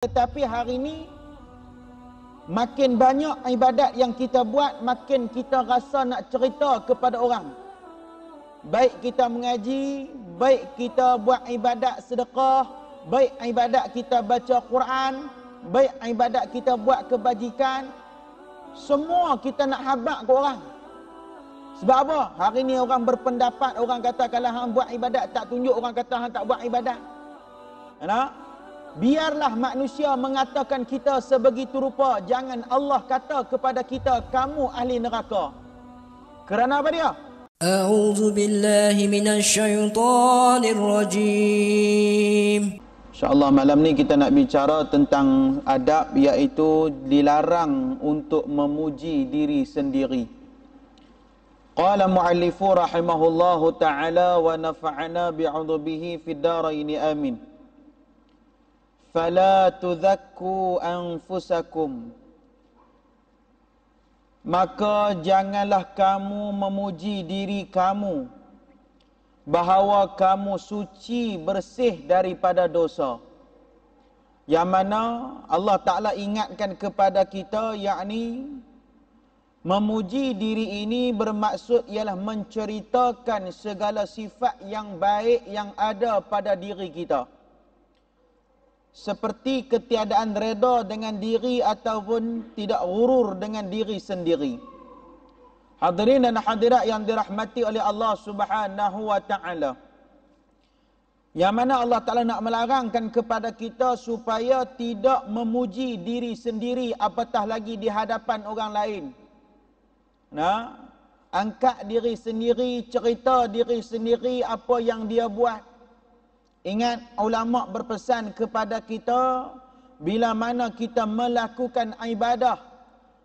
Tetapi hari ini makin banyak ibadat yang kita buat makin kita rasa nak cerita kepada orang. Baik kita mengaji, baik kita buat ibadat sedekah, baik ibadat kita baca Quran, baik ibadat kita buat kebajikan, semua kita nak habaq ke orang. Sebab apa? Hari ini orang berpendapat, orang kata kalau hang buat ibadat tak tunjuk orang kata hang tak buat ibadat. Ya you biarlah manusia mengatakan kita sebegitu rupa jangan Allah kata kepada kita kamu ahli neraka kerana apa dia a'udzu billahi minasyaitonir rajim InsyaAllah malam ni kita nak bicara tentang adab iaitu dilarang untuk memuji diri sendiri. Qala muallifu rahimahullahu ta'ala wa nafa'ana bi'udubihi fid daraini amin. فلا تذكوا أنفسكم Maka janganlah kamu memuji diri kamu bahawa kamu suci bersih daripada dosa. Yang mana Allah Taala ingatkan kepada kita yakni memuji diri ini bermaksud ialah menceritakan segala sifat yang baik yang ada pada diri kita seperti ketiadaan reda dengan diri ataupun tidak gurur dengan diri sendiri. Hadirin dan hadirat yang dirahmati oleh Allah Subhanahu wa taala. Yang mana Allah Taala nak melarangkan kepada kita supaya tidak memuji diri sendiri apatah lagi di hadapan orang lain. Nah, angkat diri sendiri, cerita diri sendiri apa yang dia buat. Ingat ulama berpesan kepada kita bila mana kita melakukan ibadah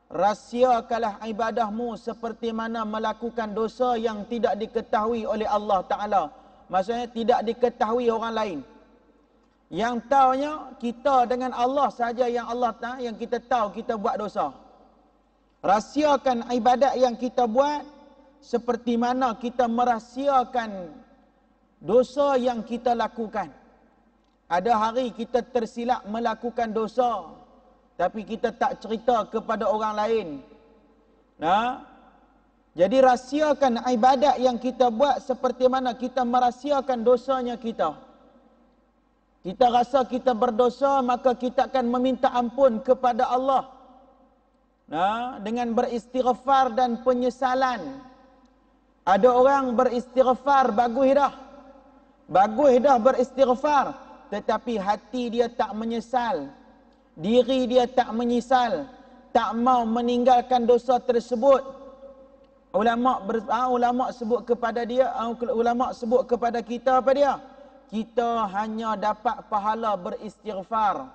Rahsiakanlah ibadahmu seperti mana melakukan dosa yang tidak diketahui oleh Allah Ta'ala. Maksudnya tidak diketahui orang lain. Yang tahunya kita dengan Allah saja yang Allah tahu, yang kita tahu kita buat dosa. Rahsiakan ibadat yang kita buat seperti mana kita merahsiakan dosa yang kita lakukan. Ada hari kita tersilap melakukan dosa tapi kita tak cerita kepada orang lain. Nah. Jadi rahsiakan ibadat yang kita buat seperti mana kita merahsiakan dosanya kita. Kita rasa kita berdosa maka kita akan meminta ampun kepada Allah. Nah, dengan beristighfar dan penyesalan. Ada orang beristighfar bagus dah. Bagus dah beristighfar tetapi hati dia tak menyesal. Diri dia tak menyesal, tak mau meninggalkan dosa tersebut. Ulama ber, uh, ulama sebut kepada dia, uh, ulama sebut kepada kita apa dia? Kita hanya dapat pahala beristighfar.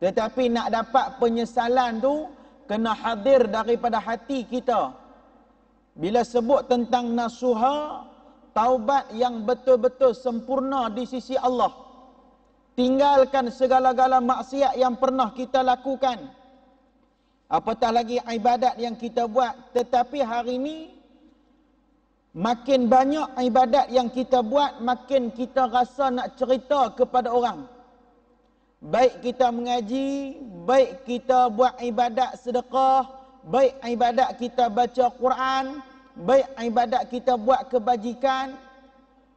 Tetapi nak dapat penyesalan tu kena hadir daripada hati kita. Bila sebut tentang nasuha taubat yang betul-betul sempurna di sisi Allah. Tinggalkan segala-gala maksiat yang pernah kita lakukan. Apatah lagi ibadat yang kita buat. Tetapi hari ini, makin banyak ibadat yang kita buat, makin kita rasa nak cerita kepada orang. Baik kita mengaji, baik kita buat ibadat sedekah, baik ibadat kita baca Quran, baik ibadat kita buat kebajikan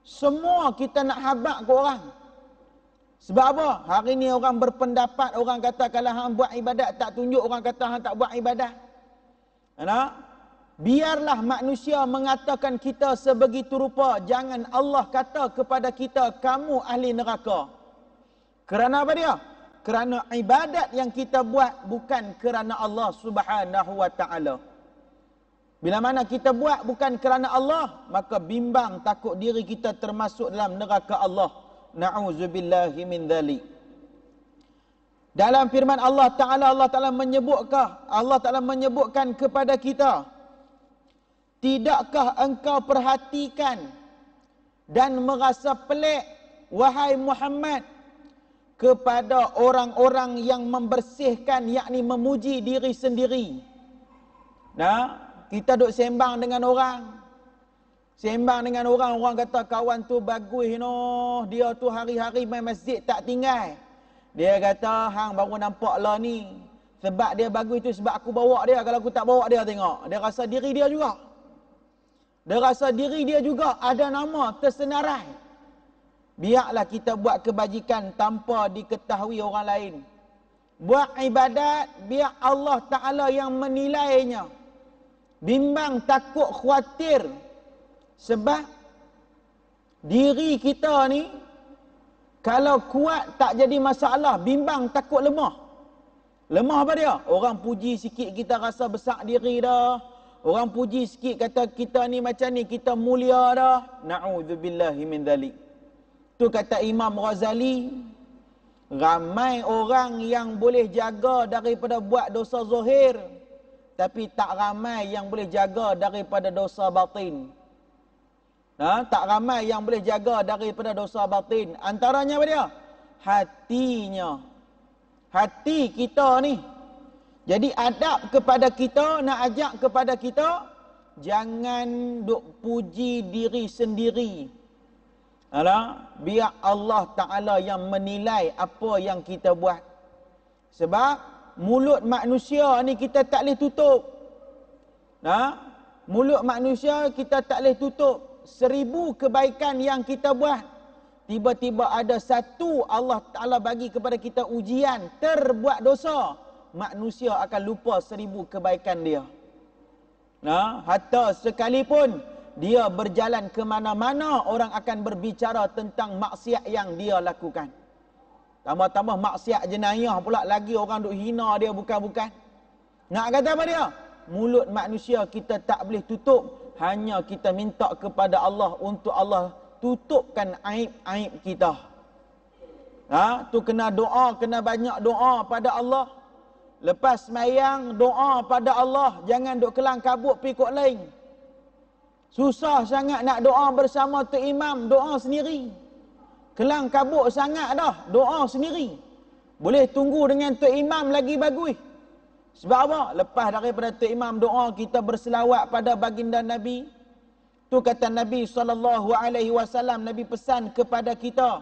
semua kita nak habak ke orang sebab apa hari ni orang berpendapat orang kata kalau hang buat ibadat tak tunjuk orang kata hang tak buat ibadat ana biarlah manusia mengatakan kita sebegitu rupa jangan Allah kata kepada kita kamu ahli neraka kerana apa dia kerana ibadat yang kita buat bukan kerana Allah Subhanahu wa taala bila mana kita buat bukan kerana Allah, maka bimbang takut diri kita termasuk dalam neraka Allah. Na'udzubillahi min dhalik. Dalam firman Allah Ta'ala, Allah Ta'ala menyebutkah, Allah Ta'ala menyebutkan kepada kita, Tidakkah engkau perhatikan dan merasa pelik, wahai Muhammad, kepada orang-orang yang membersihkan, yakni memuji diri sendiri. Nah, kita duk sembang dengan orang. Sembang dengan orang, orang kata kawan tu bagus noh, dia tu hari-hari main masjid tak tinggal. Dia kata, hang baru nampak lah ni. Sebab dia bagus tu sebab aku bawa dia, kalau aku tak bawa dia tengok. Dia rasa diri dia juga. Dia rasa diri dia juga ada nama tersenarai. Biarlah kita buat kebajikan tanpa diketahui orang lain. Buat ibadat, biar Allah Ta'ala yang Menilainya bimbang takut khawatir sebab diri kita ni kalau kuat tak jadi masalah bimbang takut lemah lemah apa dia orang puji sikit kita rasa besar diri dah orang puji sikit kata kita ni macam ni kita mulia dah naudzubillahi min dhalik tu kata imam ghazali ramai orang yang boleh jaga daripada buat dosa zahir tapi tak ramai yang boleh jaga daripada dosa batin. Ha? Tak ramai yang boleh jaga daripada dosa batin. Antaranya apa dia? Hatinya. Hati kita ni. Jadi adab kepada kita, nak ajak kepada kita, jangan duk puji diri sendiri. Alah, biar Allah Ta'ala yang menilai apa yang kita buat. Sebab mulut manusia ni kita tak boleh tutup. Ha? Mulut manusia kita tak boleh tutup. Seribu kebaikan yang kita buat, tiba-tiba ada satu Allah Ta'ala bagi kepada kita ujian, terbuat dosa. Manusia akan lupa seribu kebaikan dia. Ha? Hatta sekalipun dia berjalan ke mana-mana, orang akan berbicara tentang maksiat yang dia lakukan. Tambah-tambah maksiat jenayah pula lagi orang duk hina dia bukan-bukan. Nak kata apa dia? Mulut manusia kita tak boleh tutup. Hanya kita minta kepada Allah untuk Allah tutupkan aib-aib kita. Ha? Tu kena doa, kena banyak doa pada Allah. Lepas mayang doa pada Allah. Jangan duk kelang kabut pergi kot lain. Susah sangat nak doa bersama tu imam. Doa sendiri. Doa sendiri kelang kabut sangat dah doa sendiri boleh tunggu dengan tok imam lagi bagus sebab apa lepas daripada tok imam doa kita berselawat pada baginda nabi tu kata nabi saw nabi pesan kepada kita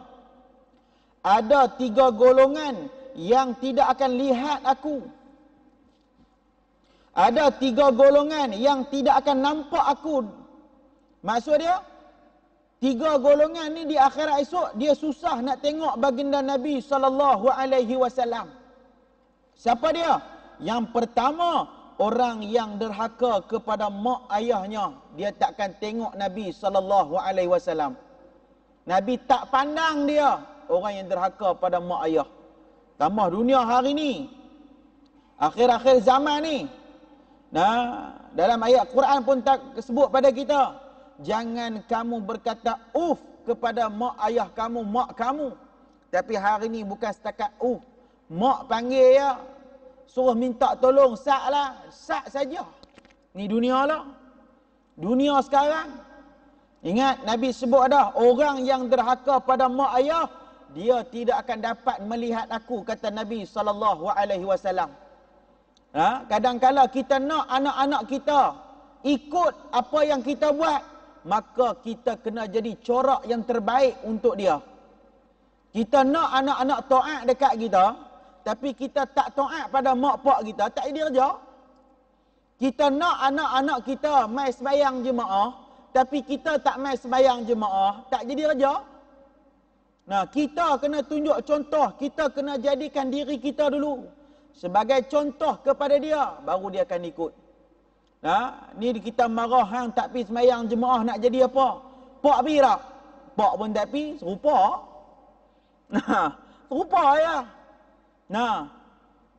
ada tiga golongan yang tidak akan lihat aku ada tiga golongan yang tidak akan nampak aku maksud dia tiga golongan ni di akhirat esok dia susah nak tengok baginda Nabi sallallahu alaihi wasallam. Siapa dia? Yang pertama orang yang derhaka kepada mak ayahnya, dia takkan tengok Nabi sallallahu alaihi wasallam. Nabi tak pandang dia orang yang derhaka pada mak ayah. Tambah dunia hari ni. Akhir-akhir zaman ni. Nah, dalam ayat Quran pun tak sebut pada kita jangan kamu berkata uf kepada mak ayah kamu, mak kamu. Tapi hari ni bukan setakat uf. Mak panggil ya, suruh minta tolong, sak lah, sak saja. Ni dunia lah. Dunia sekarang. Ingat Nabi sebut dah, orang yang derhaka pada mak ayah, dia tidak akan dapat melihat aku, kata Nabi SAW. Ha? Kadangkala kita nak anak-anak kita ikut apa yang kita buat, maka kita kena jadi corak yang terbaik untuk dia. Kita nak anak-anak taat dekat kita, tapi kita tak taat pada mak pak kita, tak jadi kerja. Kita nak anak-anak kita mai sembahyang jemaah, tapi kita tak mai sembahyang jemaah, tak jadi kerja. Nah, kita kena tunjuk contoh, kita kena jadikan diri kita dulu sebagai contoh kepada dia, baru dia akan ikut. Ha? Ni kita marah hang tak pi semayang jemaah nak jadi apa? Pak Mira. Pak pun tak pi, serupa. Nah, ha, serupa ya. Nah. Ha.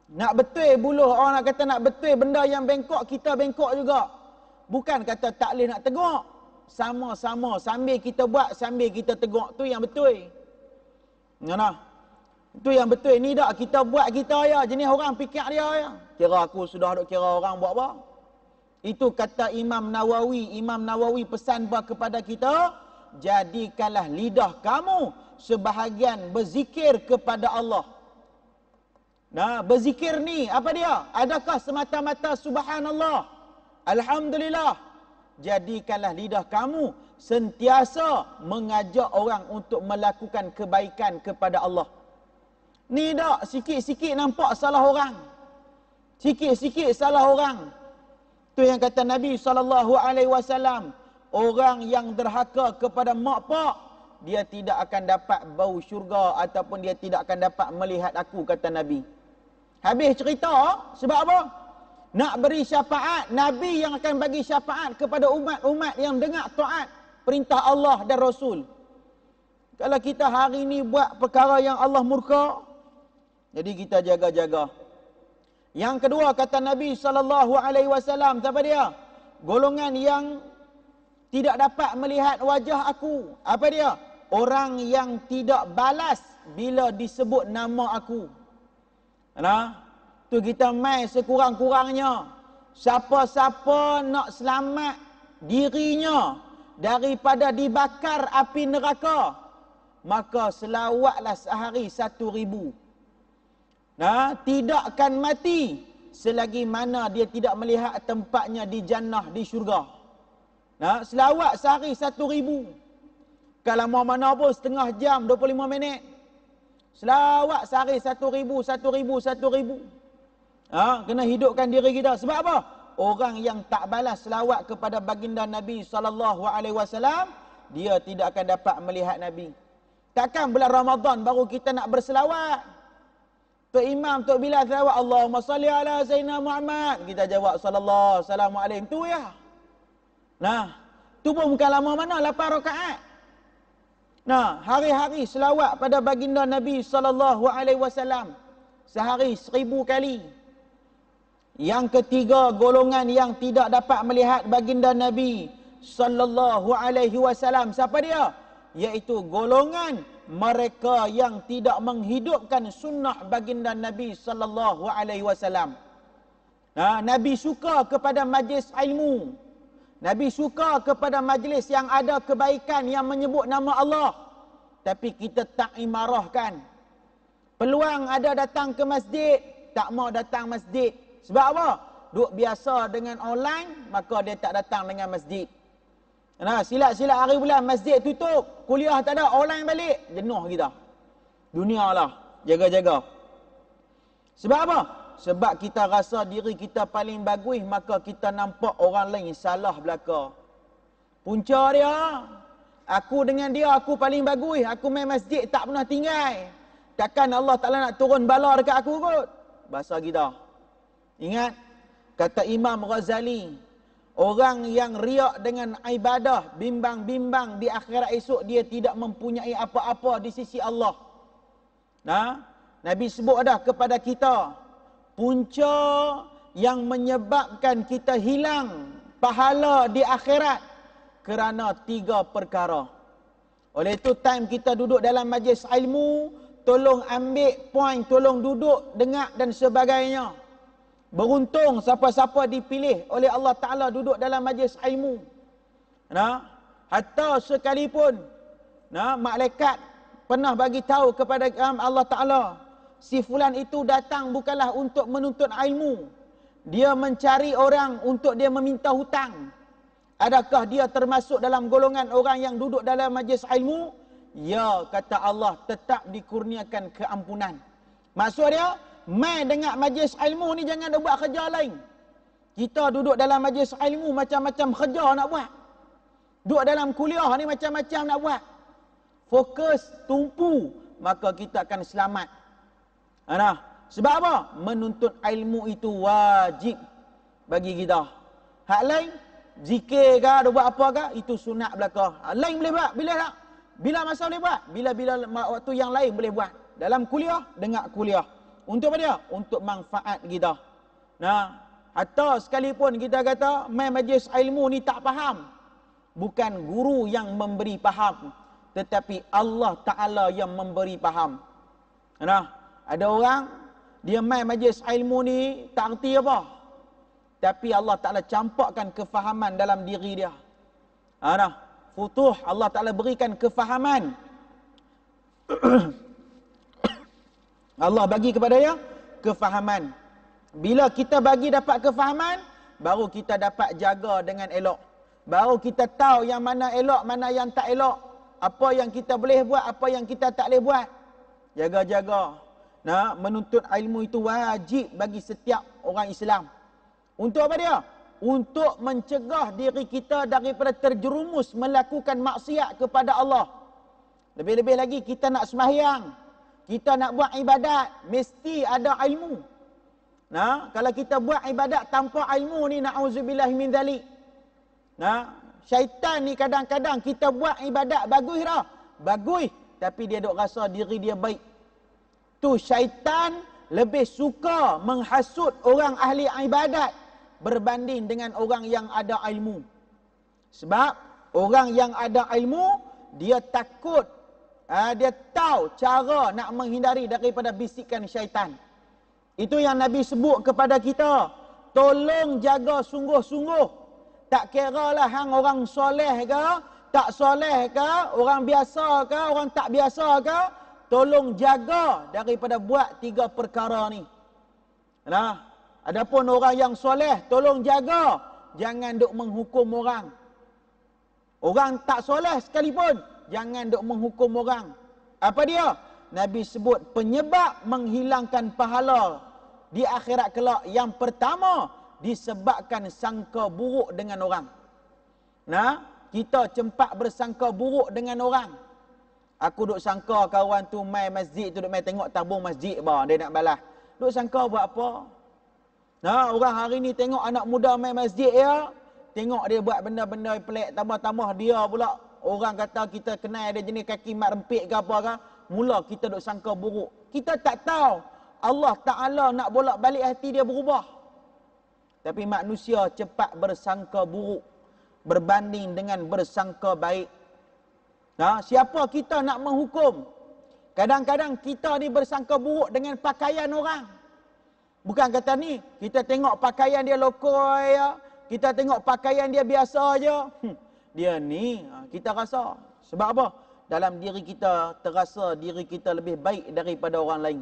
Nak betul buluh orang nak kata nak betul benda yang bengkok kita bengkok juga. Bukan kata tak boleh nak tegok. Sama-sama sambil kita buat sambil kita tegok tu yang betul. Nah. Ya nah. Tu yang betul ni dah kita buat kita ya jenis orang fikir dia ya. Kira aku sudah dok kira orang buat apa? Itu kata Imam Nawawi. Imam Nawawi pesan kepada kita. Jadikanlah lidah kamu sebahagian berzikir kepada Allah. Nah, berzikir ni apa dia? Adakah semata-mata subhanallah? Alhamdulillah. Jadikanlah lidah kamu sentiasa mengajak orang untuk melakukan kebaikan kepada Allah. Ni dak sikit-sikit nampak salah orang. Sikit-sikit salah orang. Tu yang kata Nabi sallallahu alaihi wasallam, orang yang derhaka kepada mak pak, dia tidak akan dapat bau syurga ataupun dia tidak akan dapat melihat aku kata Nabi. Habis cerita sebab apa? Nak beri syafaat, Nabi yang akan bagi syafaat kepada umat-umat yang dengar taat perintah Allah dan Rasul. Kalau kita hari ini buat perkara yang Allah murka, jadi kita jaga-jaga. Yang kedua kata Nabi sallallahu alaihi wasallam siapa dia? Golongan yang tidak dapat melihat wajah aku. Apa dia? Orang yang tidak balas bila disebut nama aku. Nah, tu kita mai sekurang-kurangnya siapa-siapa nak selamat dirinya daripada dibakar api neraka maka selawatlah sehari satu ribu Nah, ha? tidak akan mati selagi mana dia tidak melihat tempatnya di jannah, di syurga. Nah, ha? selawat sehari satu ribu. Kalau mau mana pun setengah jam, dua puluh lima minit. Selawat sehari satu ribu, satu ribu, satu ribu. Nah, ha? kena hidupkan diri kita. Sebab apa? Orang yang tak balas selawat kepada baginda Nabi SAW, dia tidak akan dapat melihat Nabi. Takkan bulan Ramadan baru kita nak berselawat. Tok Imam, Tok Bila selawat Allahumma salli ala Sayyidina Muhammad. Kita jawab sallallahu salamu alaihi tu ya. Nah, tu pun bukan lama mana 8 rakaat. Nah, hari-hari selawat pada baginda Nabi sallallahu alaihi wasallam sehari seribu kali. Yang ketiga golongan yang tidak dapat melihat baginda Nabi sallallahu alaihi wasallam siapa dia? Yaitu golongan mereka yang tidak menghidupkan sunnah baginda Nabi sallallahu alaihi wasallam. Ha, Nabi suka kepada majlis ilmu. Nabi suka kepada majlis yang ada kebaikan yang menyebut nama Allah. Tapi kita tak imarahkan. Peluang ada datang ke masjid, tak mau datang masjid. Sebab apa? Duk biasa dengan online, maka dia tak datang dengan masjid. Nah, silap-silap hari bulan masjid tutup, kuliah tak ada, online balik, jenuh kita. dunia Dunialah jaga-jaga. Sebab apa? Sebab kita rasa diri kita paling bagus, maka kita nampak orang lain salah belaka. Punca dia, aku dengan dia aku paling bagus, aku main masjid tak pernah tinggal. Takkan Allah Taala nak turun bala dekat aku kot. Bahasa kita. Ingat kata Imam Ghazali, Orang yang riak dengan ibadah, bimbang-bimbang di akhirat esok dia tidak mempunyai apa-apa di sisi Allah. Nah, Nabi sebut dah kepada kita punca yang menyebabkan kita hilang pahala di akhirat kerana tiga perkara. Oleh itu time kita duduk dalam majlis ilmu, tolong ambil poin, tolong duduk, dengar dan sebagainya. Beruntung siapa-siapa dipilih oleh Allah Ta'ala duduk dalam majlis ilmu. Nah, hatta sekalipun nah, malaikat pernah bagi tahu kepada um, Allah Ta'ala. Si fulan itu datang bukanlah untuk menuntut ilmu. Dia mencari orang untuk dia meminta hutang. Adakah dia termasuk dalam golongan orang yang duduk dalam majlis ilmu? Ya, kata Allah, tetap dikurniakan keampunan. Maksud dia, mai dengar majlis ilmu ni jangan ada buat kerja lain. Kita duduk dalam majlis ilmu macam-macam kerja nak buat. Duduk dalam kuliah ni macam-macam nak buat. Fokus tumpu maka kita akan selamat. Ana, ha, sebab apa? Menuntut ilmu itu wajib bagi kita. Hak lain zikir ke ada buat apa ke itu sunat belaka. Hak lain boleh buat bila tak? Bila masa boleh buat? Bila-bila waktu yang lain boleh buat. Dalam kuliah dengar kuliah. Untuk apa dia? Untuk manfaat kita. Nah, atau sekalipun kita kata main majlis ilmu ni tak faham. Bukan guru yang memberi faham, tetapi Allah Taala yang memberi faham. Nah, ada orang dia main majlis ilmu ni tak erti apa. Tapi Allah Taala campakkan kefahaman dalam diri dia. Ha nah, futuh Allah Taala berikan kefahaman. Allah bagi kepada dia kefahaman. Bila kita bagi dapat kefahaman, baru kita dapat jaga dengan elok. Baru kita tahu yang mana elok, mana yang tak elok. Apa yang kita boleh buat, apa yang kita tak boleh buat. Jaga-jaga. Nah, menuntut ilmu itu wajib bagi setiap orang Islam. Untuk apa dia? Untuk mencegah diri kita daripada terjerumus melakukan maksiat kepada Allah. Lebih-lebih lagi kita nak semahyang kita nak buat ibadat mesti ada ilmu. Nah, kalau kita buat ibadat tanpa ilmu ni naudzubillah min zalik. Nah, syaitan ni kadang-kadang kita buat ibadat bagus dah. Bagus tapi dia dok rasa diri dia baik. Tu syaitan lebih suka menghasut orang ahli ibadat berbanding dengan orang yang ada ilmu. Sebab orang yang ada ilmu dia takut uh, dia tahu cara nak menghindari daripada bisikan syaitan. Itu yang Nabi sebut kepada kita. Tolong jaga sungguh-sungguh. Tak kira lah hang orang soleh ke, tak soleh ke, orang biasa ke, orang tak biasa ke. Tolong jaga daripada buat tiga perkara ni. Nah, ada pun orang yang soleh, tolong jaga. Jangan duk menghukum orang. Orang tak soleh sekalipun, jangan dok menghukum orang. Apa dia? Nabi sebut penyebab menghilangkan pahala di akhirat kelak yang pertama disebabkan sangka buruk dengan orang. Nah, kita cempak bersangka buruk dengan orang. Aku duk sangka kawan tu mai masjid tu duk mai tengok tabung masjid ba dia nak balas. Duk sangka buat apa? Nah, orang hari ni tengok anak muda mai masjid ya, tengok dia buat benda-benda pelik tambah-tambah dia pula orang kata kita kenal ada jenis kaki mat rempik ke apa ke, mula kita duk sangka buruk. Kita tak tahu Allah Ta'ala nak bolak balik hati dia berubah. Tapi manusia cepat bersangka buruk berbanding dengan bersangka baik. Nah, ha, siapa kita nak menghukum? Kadang-kadang kita ni bersangka buruk dengan pakaian orang. Bukan kata ni, kita tengok pakaian dia lokoi ya. Kita tengok pakaian dia biasa aja. Hmm dia ni ha, kita rasa sebab apa dalam diri kita terasa diri kita lebih baik daripada orang lain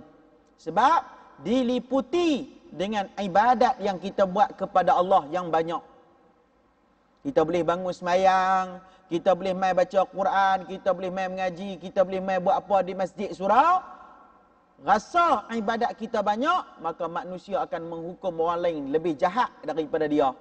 sebab diliputi dengan ibadat yang kita buat kepada Allah yang banyak kita boleh bangun semayang kita boleh mai baca Quran kita boleh mai mengaji kita boleh mai buat apa di masjid surau rasa ibadat kita banyak maka manusia akan menghukum orang lain lebih jahat daripada dia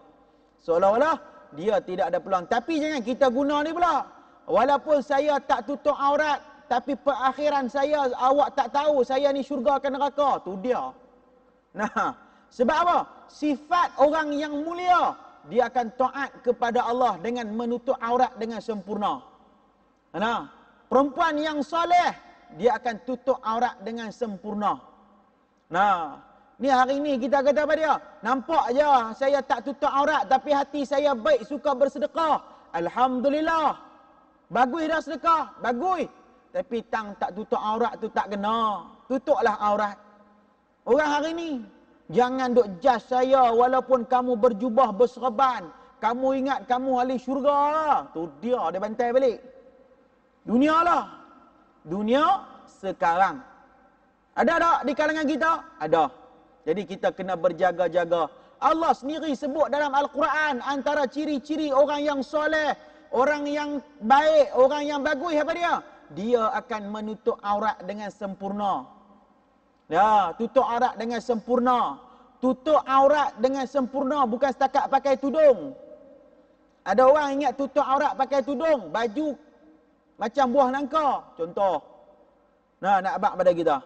seolah-olah so, dia tidak ada peluang. Tapi jangan kita guna ni pula. Walaupun saya tak tutup aurat, tapi perakhiran saya awak tak tahu saya ni syurga ke neraka. Tu dia. Nah, sebab apa? Sifat orang yang mulia dia akan taat kepada Allah dengan menutup aurat dengan sempurna. Nah, perempuan yang soleh dia akan tutup aurat dengan sempurna. Nah, Ni hari ni kita kata pada dia, nampak je saya tak tutup aurat tapi hati saya baik suka bersedekah. Alhamdulillah. Bagus dah sedekah, bagus. Tapi tang tak tutup aurat tu tak kena. Tutuplah aurat. Orang hari ni jangan duk judge saya walaupun kamu berjubah berserban. Kamu ingat kamu ahli syurga Tu dia dia bantai balik. Dunia lah. Dunia sekarang. Ada tak di kalangan kita? Ada. Ada. Jadi kita kena berjaga-jaga. Allah sendiri sebut dalam Al-Quran antara ciri-ciri orang yang soleh, orang yang baik, orang yang bagus apa dia? Dia akan menutup aurat dengan sempurna. Ya, tutup aurat dengan sempurna. Tutup aurat dengan sempurna bukan setakat pakai tudung. Ada orang ingat tutup aurat pakai tudung, baju macam buah nangka contoh. Nah, nak abang pada kita.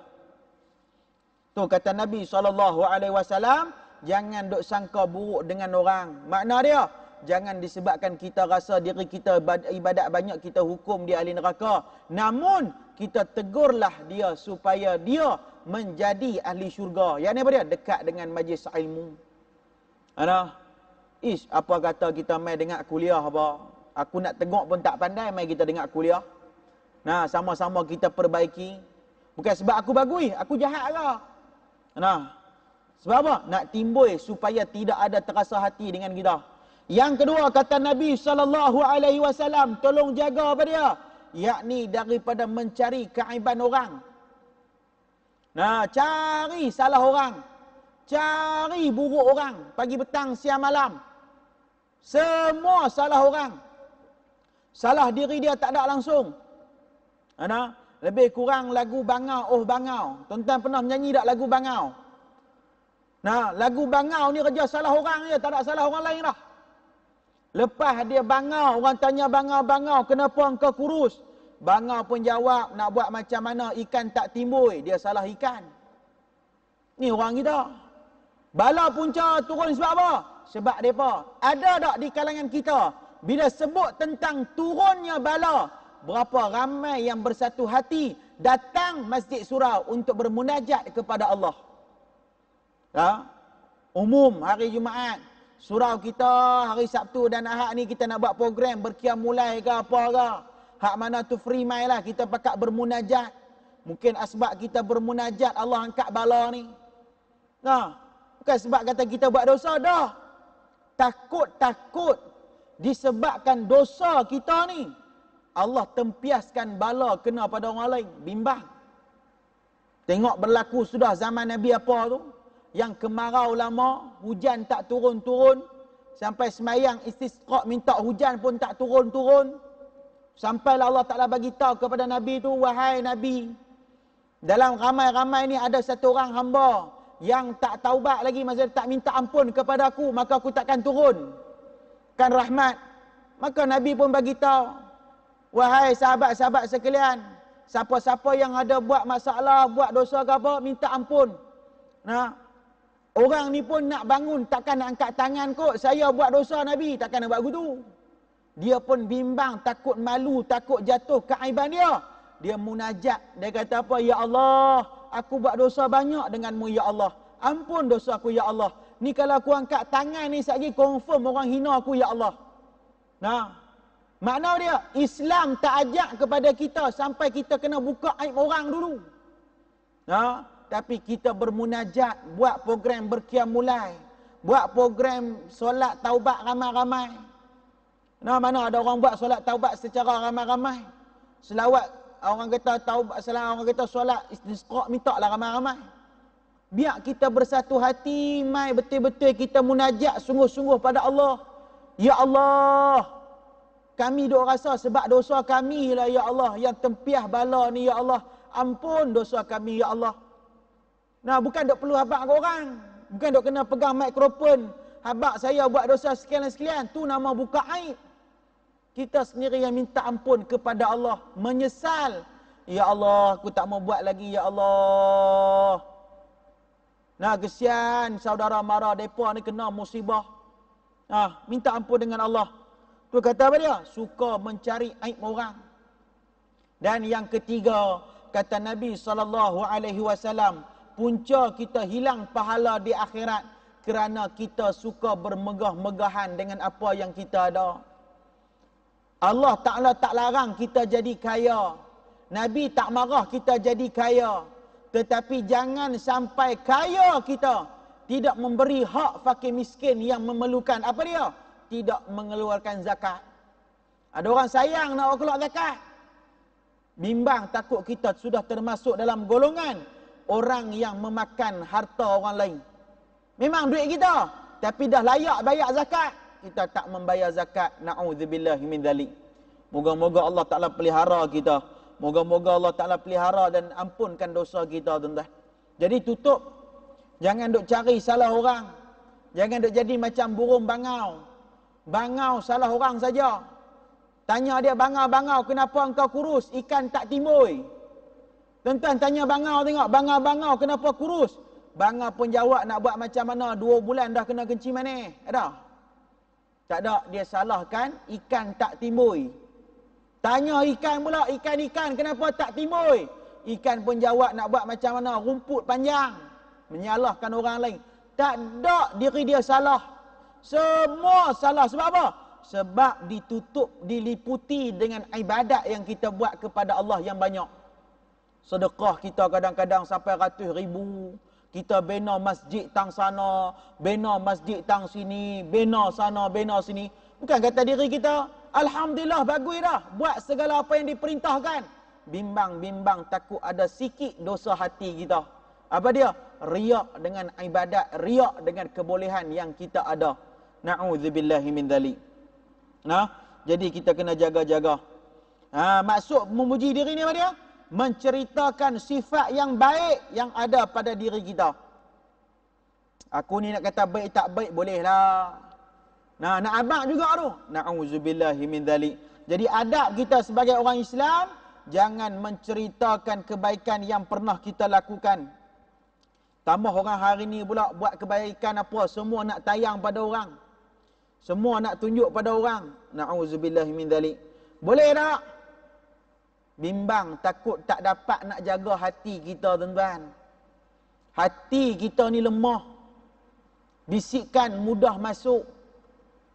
Tu kata Nabi SAW, jangan duk sangka buruk dengan orang. Makna dia, jangan disebabkan kita rasa diri kita ibadat banyak, kita hukum dia ahli neraka. Namun, kita tegurlah dia supaya dia menjadi ahli syurga. Yang ni apa dia? Dekat dengan majlis ilmu. Ada? Ish, apa kata kita mai dengar kuliah apa? Aku nak tengok pun tak pandai mai kita dengar kuliah. Nah, sama-sama kita perbaiki. Bukan sebab aku bagui, aku jahat lah. Nah. Sebab apa? Nak timbul supaya tidak ada terasa hati dengan kita. Yang kedua kata Nabi sallallahu alaihi wasallam, tolong jaga apa dia? Yakni daripada mencari keaiban orang. Nah, cari salah orang. Cari buruk orang pagi petang siang malam. Semua salah orang. Salah diri dia tak ada langsung. Ana, lebih kurang lagu bangau oh bangau tuan-tuan pernah menyanyi tak lagu bangau nah lagu bangau ni kerja salah orang je tak ada salah orang lain dah lepas dia bangau orang tanya bangau bangau kenapa engkau kurus bangau pun jawab nak buat macam mana ikan tak timbul dia salah ikan ni orang kita bala punca turun sebab apa sebab depa ada tak di kalangan kita bila sebut tentang turunnya bala berapa ramai yang bersatu hati datang masjid surau untuk bermunajat kepada Allah. Ha? Umum hari Jumaat, surau kita hari Sabtu dan Ahad ni kita nak buat program berkiam mulai ke apa ke. Hak mana tu free mile lah kita pakat bermunajat. Mungkin asbab kita bermunajat Allah angkat bala ni. Ha? Bukan sebab kata kita buat dosa dah. Takut-takut disebabkan dosa kita ni Allah tempiaskan bala kena pada orang lain. Bimbang. Tengok berlaku sudah zaman Nabi apa tu. Yang kemarau lama, hujan tak turun-turun. Sampai semayang istisqa minta hujan pun tak turun-turun. Sampailah Allah Ta'ala bagi tahu kepada Nabi tu, Wahai Nabi, dalam ramai-ramai ni ada satu orang hamba yang tak taubat lagi masa tak minta ampun kepada aku maka aku takkan turun kan rahmat maka nabi pun bagi tahu Wahai sahabat-sahabat sekalian, siapa-siapa yang ada buat masalah, buat dosa ke apa, minta ampun. Nah. Orang ni pun nak bangun takkan nak angkat tangan kot. Saya buat dosa Nabi, takkan nak buat gitu. Dia pun bimbang, takut malu, takut jatuh ke aiban dia. Dia munajat, dia kata apa? Ya Allah, aku buat dosa banyak denganmu ya Allah. Ampun dosa aku ya Allah. Ni kalau aku angkat tangan ni sekejap confirm orang hina aku ya Allah. Nah, Makna dia, Islam tak ajak kepada kita sampai kita kena buka aib orang dulu. Ha? Tapi kita bermunajat, buat program berkiam mulai. Buat program solat taubat ramai-ramai. No, mana ada orang buat solat taubat secara ramai-ramai. Selawat orang kata taubat, selawat orang kata solat istisqa minta lah ramai-ramai. Biar kita bersatu hati, mai betul-betul kita munajat sungguh-sungguh pada Allah. Ya Allah, kami duk rasa sebab dosa kami lah ya Allah yang tempiah bala ni ya Allah ampun dosa kami ya Allah nah bukan dok perlu habaq orang bukan dok kena pegang mikrofon habaq saya buat dosa sekian-sekian tu nama buka aib kita sendiri yang minta ampun kepada Allah menyesal ya Allah aku tak mau buat lagi ya Allah nah kesian saudara mara depa ni kena musibah Nah, minta ampun dengan Allah Tu kata apa dia? Suka mencari aib orang. Dan yang ketiga, kata Nabi sallallahu alaihi wasallam, punca kita hilang pahala di akhirat kerana kita suka bermegah-megahan dengan apa yang kita ada. Allah Ta'ala tak larang kita jadi kaya. Nabi tak marah kita jadi kaya. Tetapi jangan sampai kaya kita tidak memberi hak fakir miskin yang memerlukan. Apa dia? tidak mengeluarkan zakat. Ada orang sayang nak keluar zakat. Bimbang takut kita sudah termasuk dalam golongan orang yang memakan harta orang lain. Memang duit kita tapi dah layak bayar zakat, kita tak membayar zakat. Nauzubillah min zalik. Moga-moga Allah Taala pelihara kita. Moga-moga Allah Taala pelihara dan ampunkan dosa kita, tuan-tuan. Jadi tutup. Jangan duk cari salah orang. Jangan duk jadi macam burung bangau. Bangau salah orang saja. Tanya dia bangau-bangau kenapa engkau kurus? Ikan tak timbul. Tuan-tuan tanya bangau tengok. Bangau-bangau kenapa kurus? Bangau pun jawab nak buat macam mana. Dua bulan dah kena kencing mana? Ada? Tak ada. Dia salahkan ikan tak timbul. Tanya ikan pula. Ikan-ikan kenapa tak timbul? Ikan pun jawab nak buat macam mana. Rumput panjang. Menyalahkan orang lain. Tak ada diri dia salah. Semua salah. Sebab apa? Sebab ditutup, diliputi dengan ibadat yang kita buat kepada Allah yang banyak. Sedekah kita kadang-kadang sampai ratus ribu. Kita bina masjid tang sana, bina masjid tang sini, bina sana, bina sini. Bukan kata diri kita, Alhamdulillah bagus dah. Buat segala apa yang diperintahkan. Bimbang-bimbang takut ada sikit dosa hati kita. Apa dia? Riak dengan ibadat, riak dengan kebolehan yang kita ada na'udzubillahi min dhalik. Nah, jadi kita kena jaga-jaga. Ha, maksud memuji diri ni apa dia? Menceritakan sifat yang baik yang ada pada diri kita. Aku ni nak kata baik tak baik bolehlah. Nah, nak abak juga tu. Na'udzubillahi min dhalik. Jadi adab kita sebagai orang Islam, jangan menceritakan kebaikan yang pernah kita lakukan. Tambah orang hari ni pula buat kebaikan apa, semua nak tayang pada orang. Semua nak tunjuk pada orang. Na'udzubillah min dhalik. Boleh tak? Bimbang, takut tak dapat nak jaga hati kita tuan-tuan. Hati kita ni lemah. Bisikan mudah masuk.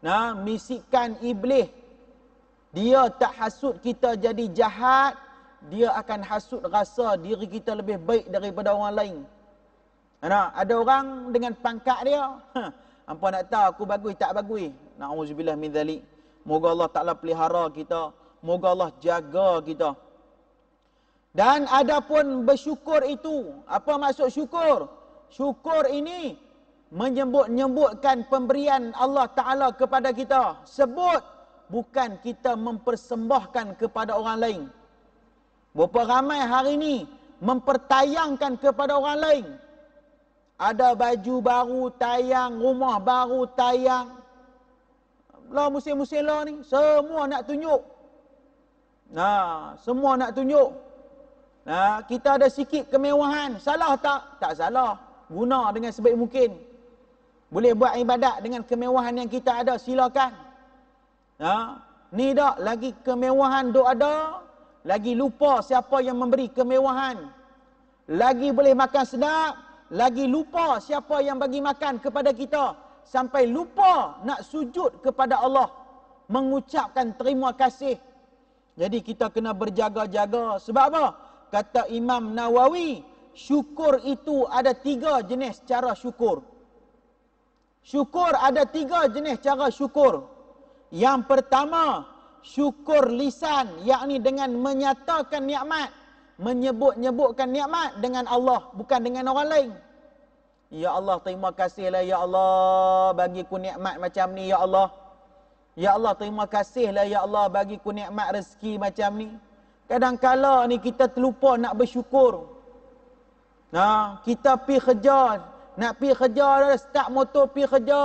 Nah, misikan iblis. Dia tak hasut kita jadi jahat. Dia akan hasut rasa diri kita lebih baik daripada orang lain. Nah, ada orang dengan pangkat dia. Ha, Ampa nak tahu aku bagus tak bagus. Nauzubillah min zalik. Moga Allah Taala pelihara kita. Moga Allah jaga kita. Dan adapun bersyukur itu, apa maksud syukur? Syukur ini menyebut-nyebutkan pemberian Allah Taala kepada kita. Sebut bukan kita mempersembahkan kepada orang lain. Berapa ramai hari ini mempertayangkan kepada orang lain ada baju baru tayang, rumah baru tayang. Lah musim-musim lah ni, semua nak tunjuk. Nah, semua nak tunjuk. Nah, kita ada sikit kemewahan. Salah tak? Tak salah. Guna dengan sebaik mungkin. Boleh buat ibadat dengan kemewahan yang kita ada, silakan. Nah, ni dak lagi kemewahan dok ada, lagi lupa siapa yang memberi kemewahan. Lagi boleh makan sedap, lagi lupa siapa yang bagi makan kepada kita sampai lupa nak sujud kepada Allah mengucapkan terima kasih jadi kita kena berjaga-jaga sebab apa kata Imam Nawawi syukur itu ada tiga jenis cara syukur syukur ada tiga jenis cara syukur yang pertama syukur lisan yakni dengan menyatakan nikmat menyebut-nyebutkan nikmat dengan Allah bukan dengan orang lain. Ya Allah terima kasihlah ya Allah bagi ku nikmat macam ni ya Allah. Ya Allah terima kasihlah ya Allah bagi ku nikmat rezeki macam ni. Kadang kala ni kita terlupa nak bersyukur. Nah, ha, kita pi kerja, nak pi kerja dah start motor pi kerja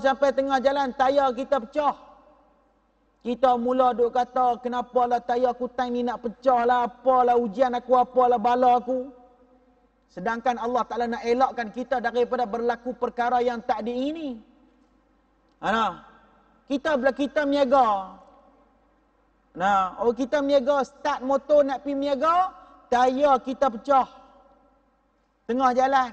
sampai tengah jalan tayar kita pecah. Kita mula duk kata kenapalah tayar aku tang ni nak pecah lah apalah ujian aku apalah bala aku. Sedangkan Allah Taala nak elakkan kita daripada berlaku perkara yang tak diingini. Ana. Kita bila kita meniaga. Nah, oh kita meniaga start motor nak pi meniaga, tayar kita pecah. Tengah jalan.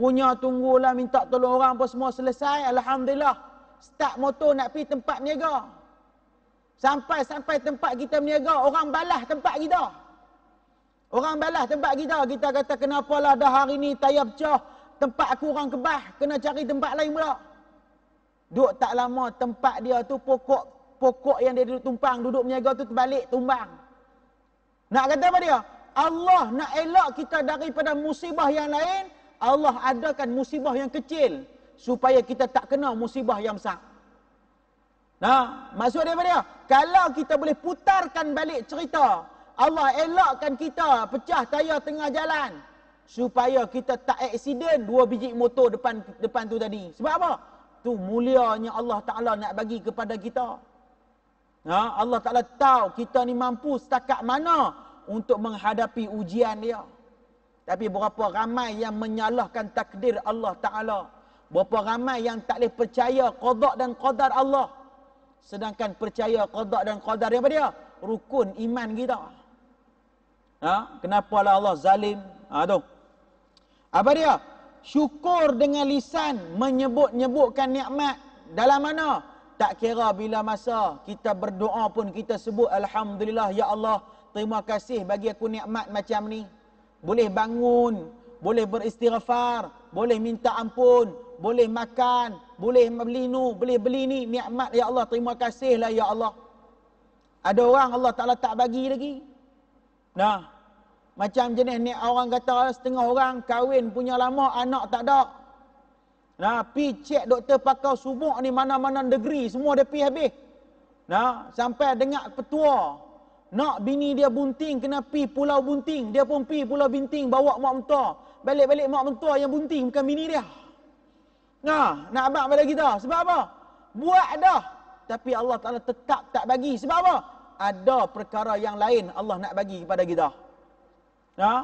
Punya tunggulah minta tolong orang apa semua selesai, alhamdulillah start motor nak pergi tempat meniaga. Sampai-sampai tempat kita meniaga, orang balas tempat kita. Orang balas tempat kita. Kita kata kenapa lah dah hari ni tayar pecah. Tempat aku orang kebah. Kena cari tempat lain pula. Duduk tak lama tempat dia tu pokok pokok yang dia duduk tumpang. Duduk meniaga tu terbalik tumbang. Nak kata apa dia? Allah nak elak kita daripada musibah yang lain. Allah adakan musibah yang kecil supaya kita tak kena musibah yang besar. Nah, maksud dia apa dia? Kalau kita boleh putarkan balik cerita, Allah elakkan kita pecah tayar tengah jalan supaya kita tak aksiden dua biji motor depan depan tu tadi. Sebab apa? Tu mulianya Allah Taala nak bagi kepada kita. Nah, Allah Taala tahu kita ni mampu setakat mana untuk menghadapi ujian dia. Tapi berapa ramai yang menyalahkan takdir Allah Taala? Berapa ramai yang tak boleh percaya qadar dan qadar Allah. Sedangkan percaya qadar dan qadar yang apa dia? Rukun iman kita. Ha? Kenapa lah Allah zalim? Ha, tu. Apa dia? Syukur dengan lisan menyebut-nyebutkan nikmat. Dalam mana? Tak kira bila masa kita berdoa pun kita sebut Alhamdulillah Ya Allah terima kasih bagi aku nikmat macam ni. Boleh bangun, boleh beristighfar, boleh minta ampun, boleh makan, boleh beli nu, boleh beli ni, nikmat ya Allah, terima kasihlah ya Allah. Ada orang Allah Taala tak bagi lagi. Nah. Macam jenis ni orang kata setengah orang kahwin punya lama anak tak ada. Nah, pi cek doktor pakau subuk ni mana-mana negeri semua dia pi habis. Nah, sampai dengar petua nak bini dia bunting kena pi pulau bunting dia pun pi pulau binting bawa mak mentua balik-balik mak mentua yang bunting bukan bini dia. Ha, nak abang pada kita. Sebab apa? Buat dah. Tapi Allah Ta'ala tetap tak bagi. Sebab apa? Ada perkara yang lain Allah nak bagi kepada kita. Ha?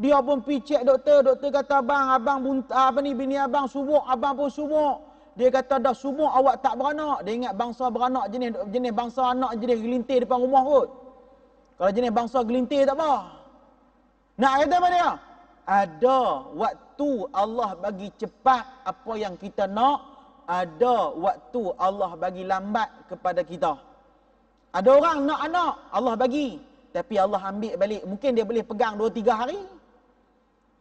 Dia pun pergi cek doktor. Doktor kata, abang, abang bunt, apa ni, bini abang subuk. Abang pun subuk. Dia kata, dah subuk awak tak beranak. Dia ingat bangsa beranak jenis, jenis bangsa anak jenis gelintir depan rumah kot. Kalau jenis bangsa gelintir tak apa. Nak kata apa dia? ada waktu Allah bagi cepat apa yang kita nak, ada waktu Allah bagi lambat kepada kita. Ada orang nak anak, Allah bagi. Tapi Allah ambil balik. Mungkin dia boleh pegang 2-3 hari.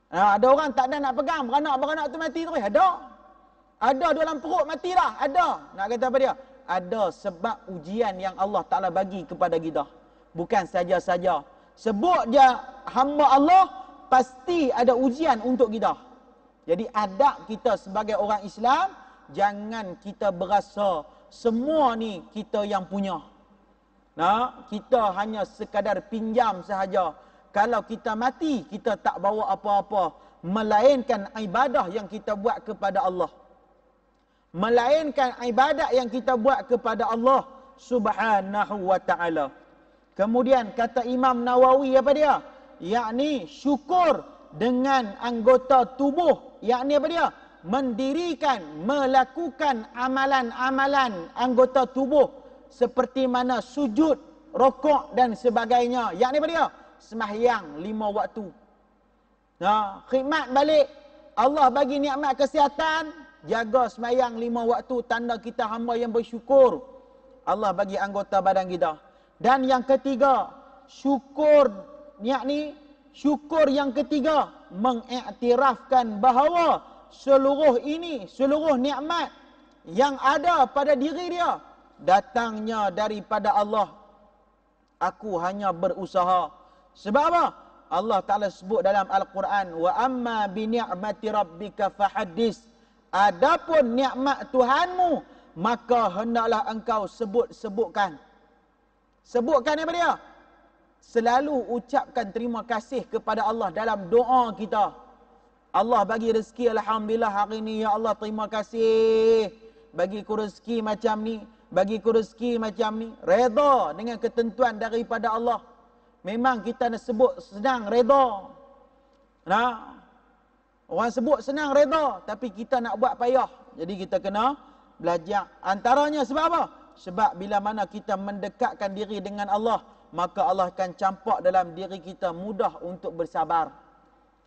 Ha, ada orang tak ada nak pegang. Beranak-beranak tu mati terus. Ada. Ada dalam perut mati dah. Ada. Nak kata apa dia? Ada sebab ujian yang Allah Ta'ala bagi kepada kita. Bukan saja-saja. Sebut dia hamba Allah pasti ada ujian untuk kita. Jadi adab kita sebagai orang Islam, jangan kita berasa semua ni kita yang punya. Nah, kita hanya sekadar pinjam sahaja. Kalau kita mati, kita tak bawa apa-apa melainkan ibadah yang kita buat kepada Allah. Melainkan ibadah yang kita buat kepada Allah Subhanahu wa taala. Kemudian kata Imam Nawawi apa dia? yakni syukur dengan anggota tubuh yakni apa dia mendirikan melakukan amalan-amalan anggota tubuh seperti mana sujud rokok dan sebagainya yakni apa dia sembahyang lima waktu ha khidmat balik Allah bagi nikmat kesihatan jaga sembahyang lima waktu tanda kita hamba yang bersyukur Allah bagi anggota badan kita dan yang ketiga syukur yakni syukur yang ketiga mengiktirafkan bahawa seluruh ini seluruh nikmat yang ada pada diri dia datangnya daripada Allah aku hanya berusaha sebab apa Allah Taala sebut dalam al-Quran wa amma bi ni'mati rabbika fahaddis adapun nikmat Tuhanmu maka hendaklah engkau sebut-sebutkan sebutkan apa dia selalu ucapkan terima kasih kepada Allah dalam doa kita. Allah bagi rezeki alhamdulillah hari ini ya Allah terima kasih. Bagi ku rezeki macam ni, bagi ku rezeki macam ni, redha dengan ketentuan daripada Allah. Memang kita nak sebut senang redha. Nah. Orang sebut senang redha tapi kita nak buat payah. Jadi kita kena belajar. Antaranya sebab apa? Sebab bila mana kita mendekatkan diri dengan Allah, maka Allah akan campak dalam diri kita mudah untuk bersabar.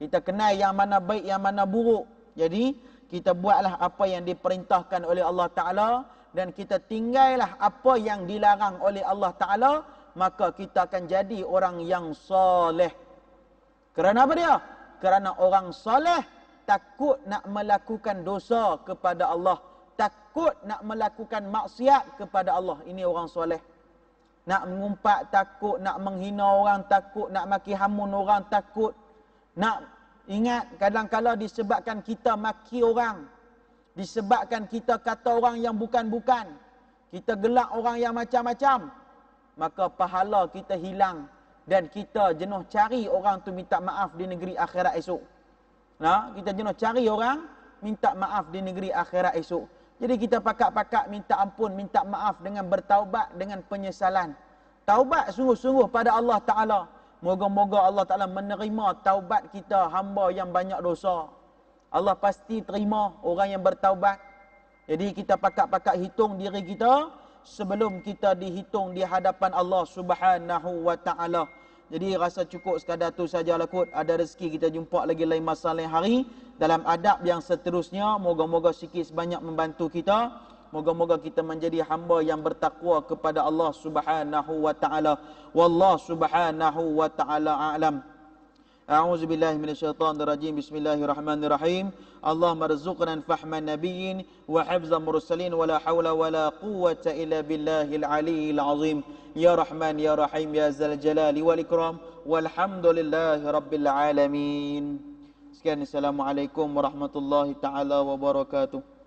Kita kenal yang mana baik, yang mana buruk. Jadi, kita buatlah apa yang diperintahkan oleh Allah Ta'ala dan kita tinggailah apa yang dilarang oleh Allah Ta'ala, maka kita akan jadi orang yang soleh. Kerana apa dia? Kerana orang soleh takut nak melakukan dosa kepada Allah. Takut nak melakukan maksiat kepada Allah. Ini orang soleh. Nak mengumpat takut, nak menghina orang takut, nak maki hamun orang takut. Nak ingat kadang-kadang disebabkan kita maki orang. Disebabkan kita kata orang yang bukan-bukan. Kita gelak orang yang macam-macam. Maka pahala kita hilang. Dan kita jenuh cari orang tu minta maaf di negeri akhirat esok. Nah, kita jenuh cari orang minta maaf di negeri akhirat esok. Jadi kita pakat-pakat minta ampun, minta maaf dengan bertaubat, dengan penyesalan. Taubat sungguh-sungguh pada Allah Ta'ala. Moga-moga Allah Ta'ala menerima taubat kita hamba yang banyak dosa. Allah pasti terima orang yang bertaubat. Jadi kita pakat-pakat hitung diri kita sebelum kita dihitung di hadapan Allah Subhanahu wa taala. Jadi rasa cukup sekadar tu lah. kot. Ada rezeki kita jumpa lagi lain masa lain hari. Dalam adab yang seterusnya. Moga-moga sikit sebanyak membantu kita. Moga-moga kita menjadi hamba yang bertakwa kepada Allah subhanahu wa ta'ala. Wallah subhanahu wa ta'ala a'lam. A'udzu billahi minasyaitonir rajim. Bismillahirrahmanirrahim. Allah marzuqna fahman nabiyyin wa hifza mursalin wa la hawla wa la quwwata illa billahil aliyyil azim. Ya Rahman ya Rahim ya Zal Jalali wal Ikram. Walhamdulillahi rabbil alamin. Sekian assalamualaikum warahmatullahi taala wabarakatuh.